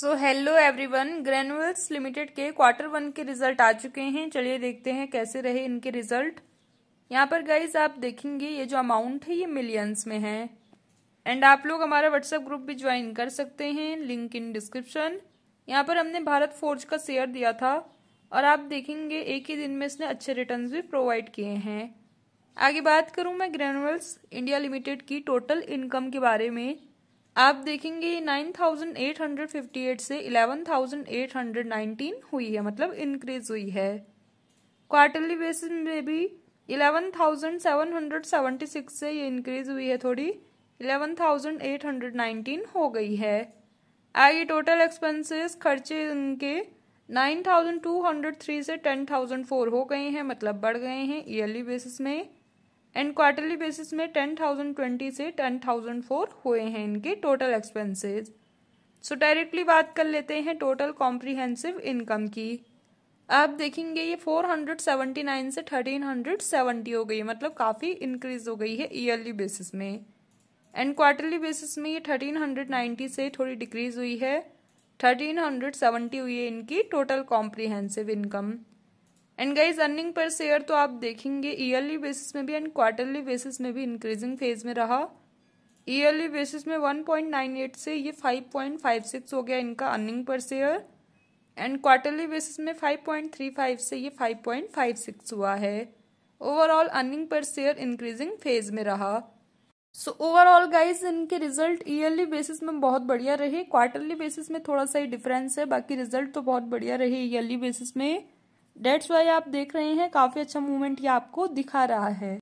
सो hello everyone Granules limited के quarter one के result आ चुके हैं चलिए देखते हैं कैसे रहे इनके रिजल्ट यहाँ पर गाइज आप देखेंगे ये जो अमाउंट है ये मिलियंस में है एंड आप लोग हमारा व्हाट्सएप ग्रुप भी ज्वाइन कर सकते हैं लिंक इन डिस्क्रिप्शन यहाँ पर हमने भारत फोर्ज का शेयर दिया था और आप देखेंगे एक ही दिन में इसने अच्छे रिटर्न भी प्रोवाइड किए हैं आगे बात करूँ मैं ग्रेनुअल्स इंडिया लिमिटेड की टोटल इनकम के बारे में आप देखेंगे nine thousand eight hundred fifty eight से eleven thousand eight hundred nineteen हुई है मतलब इंक्रीज हुई है क्वार्टरली बेसिस में भी eleven thousand seven hundred seventy six से ये इंक्रीज हुई है थोड़ी eleven thousand eight hundred nineteen हो गई है आइए टोटल एक्सपेंसेस खर्चे उनके nine thousand two hundred three से टेन थाउजेंड फोर हो गए हैं मतलब बढ़ गए हैं ईयरली बेसिस में एंड क्वार्टरली बेसिस में टेन थाउजेंड ट्वेंटी से टेन थाउजेंड फोर हुए हैं इनके टोटल एक्सपेंसेस सो डायरेक्टली बात कर लेते हैं टोटल कॉम्प्रीहेंसिव इनकम की आप देखेंगे ये फोर हंड्रेड सेवेंटी नाइन से थर्टीन हंड्रेड सेवेंटी हो गई है मतलब काफ़ी इंक्रीज हो गई है ईयरली बेसिस में एंड क्वार्टरली बेसिस में ये थर्टीन हंड्रेड नाइन्टी से थोड़ी डिक्रीज हुई है थर्टीन हंड्रेड सेवेंटी हुई है इनकी total comprehensive income and guys earning per share तो आप देखेंगे ईयरली बेसिस में भी एंड क्वार्टरली बेसिस में भी इंक्रीजिंग फेज में रहा ईयरली बेसिस में 1.98 से ये 5.56 हो गया इनका earning per share and quarterly basis में 5.35 से ये 5.56 हुआ है overall earning per share increasing phase में रहा सो ओवरऑल गाइज इनके रिजल्ट ईयरली बेसिस में बहुत बढ़िया रहे क्वार्टरली बेसिस में थोड़ा सा ही डिफरेंस है बाकी रिजल्ट तो बहुत बढ़िया रहे ईयरली बेसिस में डेट्स वाई आप देख रहे हैं काफी अच्छा मूवमेंट ये आपको दिखा रहा है।